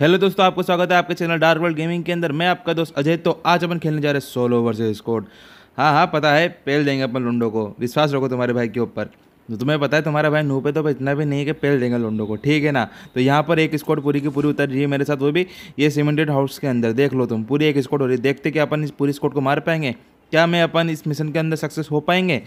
hello दोस्तों आपको स्वागत है आपके चैनल डार्क वर्ल्ड गेमिंग के अंदर मैं आपका दोस्त अजय तो आज अपन खेलने जा रहे हैं सोलो से स्कोड हाँ हाँ पता है पेल देंगे अपन लुंडो को विश्वास रखो तुम्हारे भाई के ऊपर तो तुम्हें पता है तुम्हारा भाई नूपे तो इतना भी नहीं है कि पेल देंगे लुंडो को ठीक है ना तो यहाँ पर एक स्क्वाड पूरी की पूरी उतर रही है मेरे साथ वो भी ये सीमेंटेड हाउस के अंदर देख लो तुम पूरी एक स्क्वाड हो रही है देखते कि अपन इस पूरी स्क्वाड को मार पाएंगे क्या मैं अपन इस मिशन के अंदर सक्सेस हो पाएंगे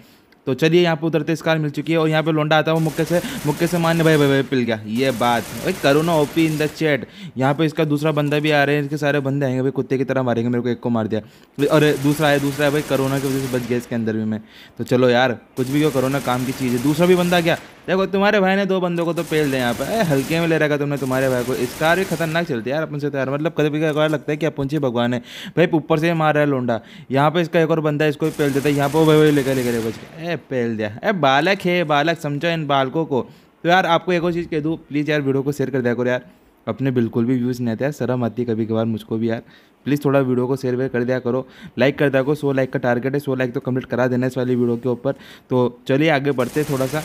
तो चलिए यहाँ पे उतरते स्कार मिल चुकी है और यहाँ पे लोंडा आता है वो मुक्के से मुक्के से मान्य भाई भाई भाई पिल गया ये बात भाई ना ओपी इन द चैट यहाँ पे इसका दूसरा बंदा भी आ रहे हैं इसके सारे बंदे आएंगे भाई कुत्ते की तरह मारेंगे मेरे को एक को मार दिया और दूसरा है दूसरा है भाई कोरोना की वजह से बच गया इसके अंदर भी मैं तो चलो यार कुछ भी क्यों कोरोना काम की चीज़ है दूसरा भी बंदा क्या देखो तुम्हारे भाई ने दो बंदों को तो पेल दें यहाँ पर हल्के में ले रखा तुमने तुम्हारे भाई को स्कार भी खतरनाक चलती यार अपन से तो यार मतलब कभी कभी लगता है कि अपन से भगवान है भाई ऊपर से मार रहा है लोंडा यहाँ पे इसका एक और बंदा है इसको भी पेल देता है यहाँ पर भाई भाई लेकर लेकर बच गया पहल दिया अरे बालक है बालक समझो इन बालकों को तो यार आपको एक और चीज़ कह दूँ प्लीज़ यार वीडियो को शेयर कर दिया करो यार अपने बिल्कुल भी व्यूज़ नहीं आते यार शर्म आती है कभी कभार मुझको भी यार प्लीज़ थोड़ा वीडियो को शेयर वेयर कर दिया करो लाइक कर दिया करो सौ लाइक का टारगेट है सौ लाइक तो कंप्लीट करा देना इस वाली वीडियो के ऊपर तो चलिए आगे बढ़ते थोड़ा सा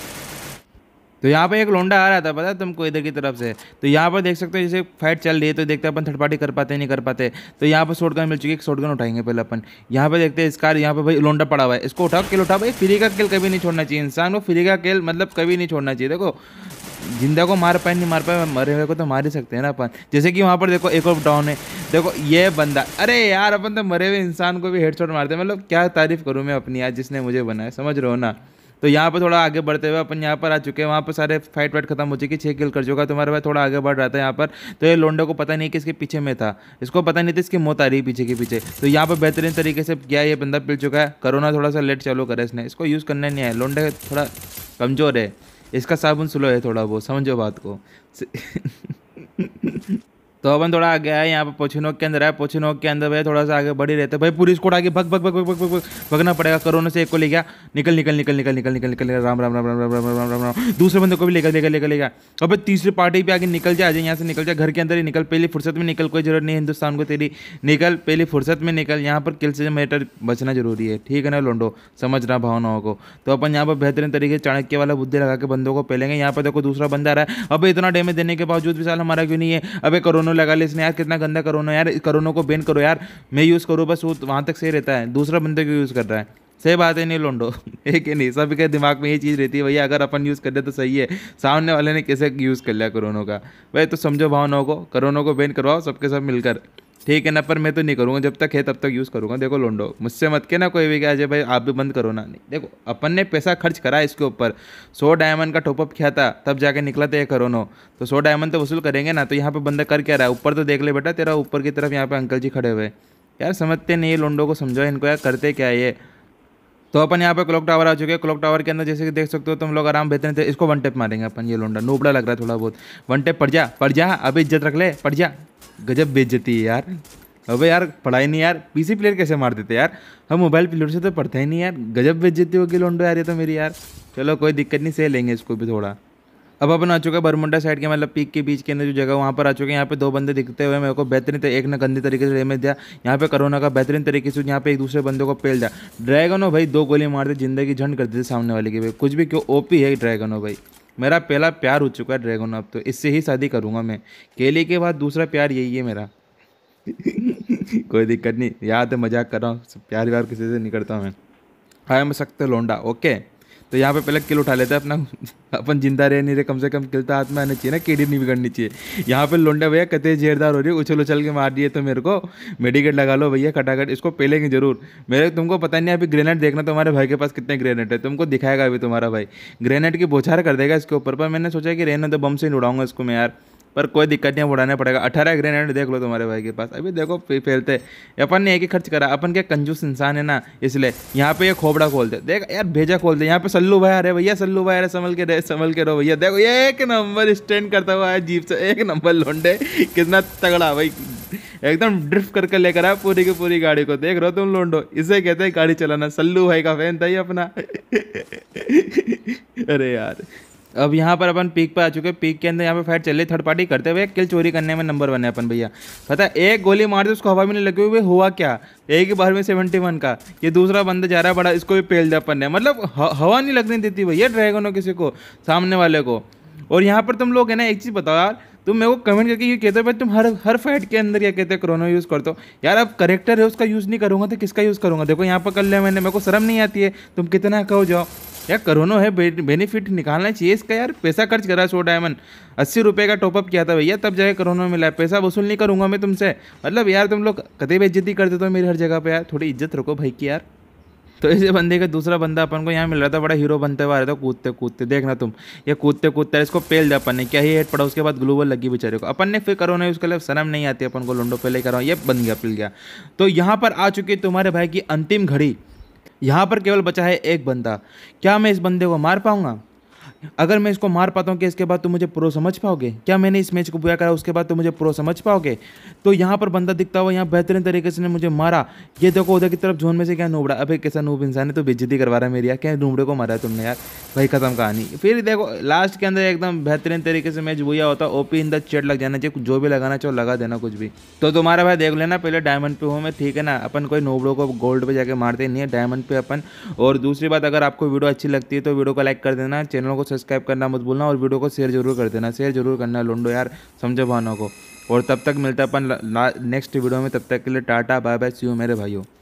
तो यहाँ पर एक लोंडा आ रहा था पता तुमको इधर की तरफ से तो यहाँ पर देख सकते हो जैसे फाइट चल रही है तो देखते हैं अपन थर्ड पार्टी कर पाते नहीं कर पाते तो यहाँ पर शॉर्ट मिल चुकी है शॉर्ट गन उठाएंगे पहले अपन यहाँ पर देखते हैं इस कार यहाँ पर भाई लोंडा पड़ा हुआ है इसको उठाओ किल उठाओ भाई फ्री का किल कभी नहीं छोड़ना चाहिए इंसान को फ्री का किल मतलब कभी नहीं छोड़ना चाहिए देखो जिंदा को मार पाए नहीं मार पाए मरे हुए को तो मार ही सकते हैं ना अपन जैसे कि वहाँ पर देखो एक और डाउन है देखो ये बंदा अरे यार अपन तो मरे हुए इंसान को भी हेडशॉट मारते हैं मतलब क्या तारीफ करूँ मैं अपनी आज जिसने मुझे बनाया समझ रहे हो ना तो यहाँ पर थोड़ा आगे बढ़ते हुए अपन यहाँ पर आ चुके हैं वहाँ पर सारे फाइट वाइट खत्म हो चुकी छः किल कर चुका तुम्हारे भाई थोड़ा आगे बढ़ रहा था यहाँ पर तो ये लोंडो को पता नहीं कि इसके पीछे में था इसको पता नहीं था इसकी मौत आ रही है पीछे के पीछे तो यहाँ पर बेहतरीन तरीके से गया ये बंदा पिल चुका है करोना थोड़ा सा लेट चालू करा इसने इसको यूज़ करना नहीं है लोंडे थोड़ा कमज़ोर है इसका साबुन स्लो है थोड़ा बहुत समझो बात को तो अपन थोड़ा आगे आए यहाँ पर पोछिनोक के अंदर है पोछिनोक के अंदर भाई थोड़ा सा आगे बढ़ी रहते भाई पुलिस को आगे भग भग भग भग भग भग भगना पड़ेगा करोना से एक को ले गया निकल निकल निकल निकल निकल निकल निकल राम राम राम राम राम राम राम राम राम दूसरे बंदे को भी लेकर लेकर लेकर लेगा अब तीसरी पार्टी भी आगे निकल जाए यहाँ से निकल जाए घर के अंदर ही निकल पहली फुर्सत में निकल कोई जरूरत नहीं हिंदुस्तान को तेरी निकल पहली फुर्सत में निकल यहाँ पर किल से मैटर बचना जरूरी है ठीक है ना लोंडो रहा भावनाओं को तो अपन यहाँ पर बेहतरीन तरीके चाणक्य वाला बुद्धि लगा के बंदों को पहलेंगे यहाँ पर देखो दूसरा बंदा आ रहा है अब इतना डैमेज देने के बावजूद भी साल हमारा क्यों नहीं है अब कोरोना करोना लगा ले इसने यार कितना गंदा करोना यार करोना को बैन करो यार मैं यूज़ करूँ बस वो वहाँ तक सही रहता है दूसरा बंदे को यूज़ कर रहा है सही बात है नहीं लोंडो एक ही नहीं सभी के दिमाग में ये चीज़ रहती है भैया अगर अपन यूज़ कर दे तो सही है सामने वाले ने कैसे यूज़ कर लिया कोरोना का भाई तो समझो भावनाओं को कोरोना को बैन करवाओ सबके सब मिलकर ठीक है ना पर मैं तो नहीं करूँगा जब तक है तब तक यूज़ करूँगा देखो लोंडो मुझसे मत के ना कोई भी क्या अजय भाई आप भी बंद करो ना नहीं देखो अपन ने पैसा खर्च करा इसके ऊपर सौ डायमंड का टॉपअप किया था तब जाके निकला था ये करोनो तो सौ डायमंड तो वसूल करेंगे ना तो यहाँ पर बंदा कर क्या रहा है ऊपर तो देख ले बेटा तेरा ऊपर की तरफ यहाँ पर अंकल जी खड़े हुए यार समझते नहीं ये लोंडो को समझो इनको यार करते क्या ये तो अपन यहाँ पे क्लॉक टावर आ चुके हैं क्लॉक टावर के अंदर जैसे कि देख सकते हो तुम लोग आराम बेहतरीन थे इसको वन टेप मारेंगे अपन ये लोंडा नोबड़ा लग रहा है थोड़ा बहुत वन टेप पड़ जा पड़ जा अब इज्जत रख ले पड़ जा गजब बेइज्जती है यार अबे यार पढ़ाई नहीं यार पीसी प्लेयर कैसे मार देते यार हम मोबाइल प्लेयर से तो पढ़ते ही नहीं यार गजब बेइज्जती होगी लोंडो यार ये तो मेरी यार चलो कोई दिक्कत नहीं सह लेंगे इसको भी थोड़ा अब अपन आ चुका बरमुंडा साइड के मतलब पीक के बीच के अंदर जो जगह वहाँ पर आ चुके हैं यहाँ पे दो बंदे दिखते हुए मेरे को बेहतरीन एक ने गंदी तरीके से रेमेज दिया यहाँ पे करोना का बेहतरीन तरीके से यहाँ पे एक दूसरे बंदे को पेल दिया ड्रैगन हो भाई दो गोली मारते जिंदगी झंड कर देते सामने वाले की भाई कुछ भी क्यों ओपी है ड्रैगन हो भाई मेरा पहला प्यार हो चुका है ड्रैगन अब तो इससे ही शादी करूँगा मैं केले के बाद दूसरा प्यार यही है मेरा कोई दिक्कत नहीं याद है मजाक कर रहा हूँ प्यार व्यार किसी से नहीं करता मैं हाँ मैं सकते लोंडा ओके तो यहाँ पे पहले किल उठा लेते हैं अपना अपन जिंदा रहे नहीं रहे कम से कम किल तो हाथ में आना चाहिए ना केडी नहीं बिगड़नी चाहिए यहाँ पे लोंडे भैया कते जेरदार हो रही है उछल उछल के मार दिए तो मेरे को मेडिकेट लगा लो भैया खटाखट इसको पहलेंगे जरूर मेरे तुमको पता नहीं अभी ग्रेनेड देखना तुम्हारे भाई के पास कितने ग्रेनेड है तुमको दिखाएगा अभी तुम्हारा भाई ग्रेनेड की बोछार कर देगा इसके ऊपर पर मैंने सोचा कि रहना तो बम से नहीं उड़ाऊंगा इसको मैं यार पर कोई दिक्कत नहीं उड़ाना पड़ेगा अठारह ग्रेनेड देख लो तुम्हारे भाई के पास अभी देखो फैलते अपन ने एक ही खर्च करा अपन के कंजूस इंसान है ना इसलिए यहाँ पे ये खोपड़ा खोलते देख यार भेजा खोलते यहाँ पे सल्लू भाई अरे भैया सल्लू भाई अरे संभल के रहे संभल के रहो भैया देखो एक नंबर स्टैंड करता हुआ है जीप से एक नंबर लोंडे कितना तगड़ा भाई एकदम ड्रिफ्ट करके लेकर आया पूरी की पूरी गाड़ी को देख रहे हो तुम लोंडो इसे कहते हैं गाड़ी चलाना सल्लू भाई का फैन था ही अपना अरे यार अब यहाँ पर अपन पीक पर आ चुके हैं पीक के अंदर यहाँ पे फाइट चल रही थर्ड पार्टी करते हुए किल चोरी करने में नंबर वन है अपन भैया पता है एक गोली मार दी उसको हवा में लगे हुई हुआ क्या एक ही बार में सेवेंटी वन का ये दूसरा बंदा जा रहा है बड़ा इसको भी पेल दिया अपन ने मतलब हवा नहीं लगने देती भैया ड्रैगनों किसी को सामने वाले को और यहाँ पर तुम लोग है ना एक चीज़ बताओ यार तुम मेरे को कमेंट करके ये कहते हो भाई तुम हर हर फाइट के अंदर ये कहते हो क्रोनो यूज़ करते हो यार अब करेक्टर है उसका यूज़ नहीं करूँगा तो किसका यूज़ करूँगा देखो यहाँ पर कर लिया मैंने मेरे को शर्म नहीं आती है तुम कितना कहो जाओ यार करोनो है बेनिफिट निकालना चाहिए इसका यार पैसा खर्च करा सो डायमंड अस्सी रुपये का टॉपअप किया था भैया तब जाए करोनो मिला है पैसा वसूल नहीं करूँगा मैं तुमसे मतलब यार तुम लोग कतई बेज्जती कर देते हो मेरी हर जगह पर यार थोड़ी इज्जत रखो भाई की यार तो इस बंदे का दूसरा बंदा अपन को यहाँ मिल रहा था बड़ा हीरो बनते हुआ रहा था कूदते कूदते देखना तुम ये कूदते कूदते इसको पेल दे अपन ने क्या ही हेट पड़ा उसके बाद ग्लूबल लगी बेचारे को अपन ने फिर करो नहीं उसके लिए शर्म नहीं आती अपन को लूडो पेले करो ये बन गया पिल गया तो यहाँ पर आ चुकी तुम्हारे भाई की अंतिम घड़ी यहाँ पर केवल बचा है एक बंदा क्या मैं इस बंदे को मार पाऊंगा अगर मैं इसको मार पाता हूँ कि इसके बाद तुम मुझे प्रो समझ पाओगे क्या मैंने इस मैच को बुरा करा उसके बाद तुम मुझे प्रो समझ पाओगे तो यहाँ पर बंदा दिखता हुआ यहाँ बेहतरीन तरीके से मुझे मारा ये देखो उधर की तरफ जोन में से क्या नूबड़ा अभी कैसा नूब इंसान है तो बेजती करवा रहा है मेरी यार क्या नूबड़े को मारा तुमने यार भाई खत्म कहानी फिर देखो लास्ट के अंदर एकदम बेहतरीन तरीके से मैच बुआ होता ओपी इन द चेट लग जाना चाहिए जो भी लगाना चाहो लगा देना कुछ भी तो तुम्हारा भाई देख लेना पहले डायमंड पे हूँ मैं ठीक है ना अपन कोई नोबड़ों को गोल्ड पे जाके मारते नहीं है डायमंड पे अपन और दूसरी बात अगर आपको वीडियो अच्छी लगती है तो वीडियो को लाइक कर देना चैनल को सब्सक्राइब करना मत भूलना और वीडियो को शेयर जरूर कर देना शेयर जरूर करना लोंडो यार समझो भानों को और तब तक मिलता अपन नेक्स्ट वीडियो में तब तक के लिए टाटा बाय बाय सी मेरे भाइयों